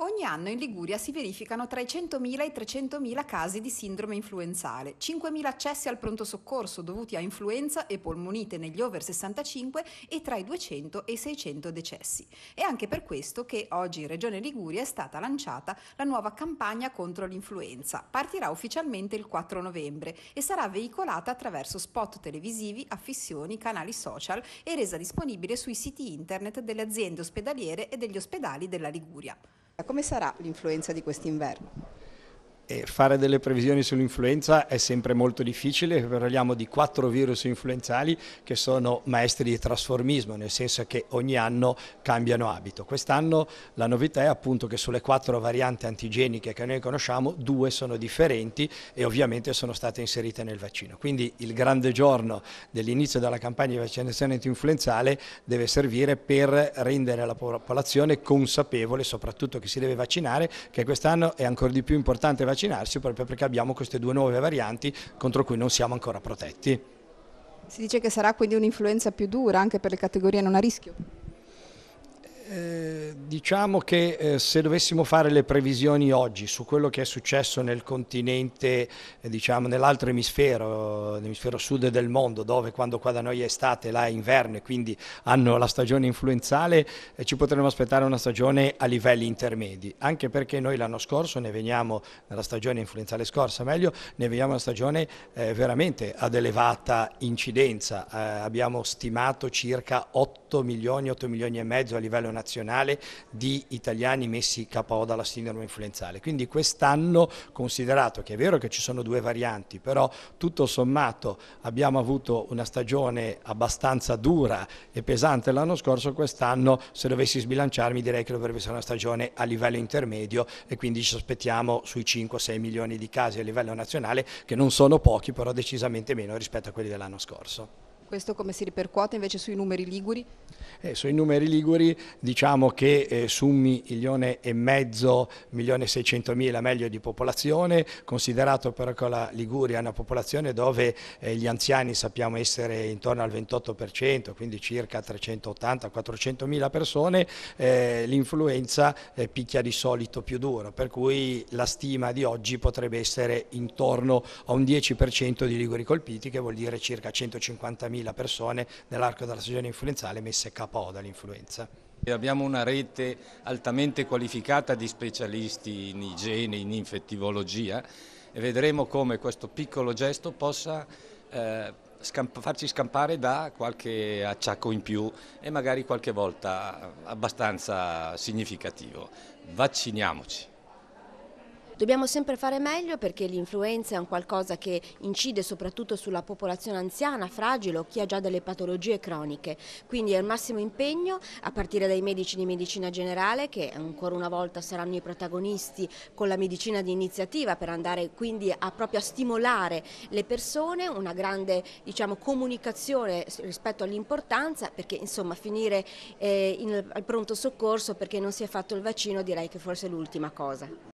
Ogni anno in Liguria si verificano tra i 100.000 e i 300.000 casi di sindrome influenzale, 5.000 accessi al pronto soccorso dovuti a influenza e polmonite negli over 65 e tra i 200 e i 600 decessi. È anche per questo che oggi in Regione Liguria è stata lanciata la nuova campagna contro l'influenza. Partirà ufficialmente il 4 novembre e sarà veicolata attraverso spot televisivi, affissioni, canali social e resa disponibile sui siti internet delle aziende ospedaliere e degli ospedali della Liguria. Come sarà l'influenza di quest'inverno? E fare delle previsioni sull'influenza è sempre molto difficile, parliamo di quattro virus influenzali che sono maestri di trasformismo, nel senso che ogni anno cambiano abito. Quest'anno la novità è appunto che sulle quattro varianti antigeniche che noi conosciamo, due sono differenti e ovviamente sono state inserite nel vaccino. Quindi il grande giorno dell'inizio della campagna di vaccinazione antinfluenzale deve servire per rendere la popolazione consapevole, soprattutto che si deve vaccinare, che quest'anno è ancora di più importante vaccinare vaccinarsi proprio perché abbiamo queste due nuove varianti contro cui non siamo ancora protetti. Si dice che sarà quindi un'influenza più dura anche per le categorie non a rischio? diciamo che eh, se dovessimo fare le previsioni oggi su quello che è successo nel continente, eh, diciamo nell'altro emisfero, l'emisfero sud del mondo, dove quando qua da noi è estate, là è inverno e quindi hanno la stagione influenzale, eh, ci potremmo aspettare una stagione a livelli intermedi, anche perché noi l'anno scorso ne veniamo, nella stagione influenzale scorsa meglio, ne veniamo una stagione eh, veramente ad elevata incidenza, eh, abbiamo stimato circa 8 8 milioni, 8 milioni e mezzo a livello nazionale di italiani messi capo dalla sindrome influenzale. Quindi quest'anno, considerato che è vero che ci sono due varianti, però tutto sommato abbiamo avuto una stagione abbastanza dura e pesante l'anno scorso, quest'anno se dovessi sbilanciarmi direi che dovrebbe essere una stagione a livello intermedio e quindi ci aspettiamo sui 5-6 milioni di casi a livello nazionale che non sono pochi però decisamente meno rispetto a quelli dell'anno scorso. Questo come si ripercuote invece sui numeri liguri? Eh, sui numeri liguri diciamo che eh, un milione e mezzo, milione e seicentomila meglio di popolazione, considerato però che la Liguria è una popolazione dove eh, gli anziani sappiamo essere intorno al 28%, quindi circa 380-400 mila persone, eh, l'influenza eh, picchia di solito più duro, per cui la stima di oggi potrebbe essere intorno a un 10% di liguri colpiti, che vuol dire circa 150 mila 40.000 persone nell'arco della stagione influenzale messe capo dall'influenza. Abbiamo una rete altamente qualificata di specialisti in igiene, in infettivologia e vedremo come questo piccolo gesto possa eh, scamp farci scampare da qualche acciacco in più e magari qualche volta abbastanza significativo. Vacciniamoci! Dobbiamo sempre fare meglio perché l'influenza è un qualcosa che incide soprattutto sulla popolazione anziana, fragile o chi ha già delle patologie croniche. Quindi è il massimo impegno a partire dai medici di medicina generale che ancora una volta saranno i protagonisti con la medicina di iniziativa per andare quindi a proprio a stimolare le persone, una grande diciamo, comunicazione rispetto all'importanza perché insomma finire eh, in, al pronto soccorso perché non si è fatto il vaccino direi che forse è l'ultima cosa.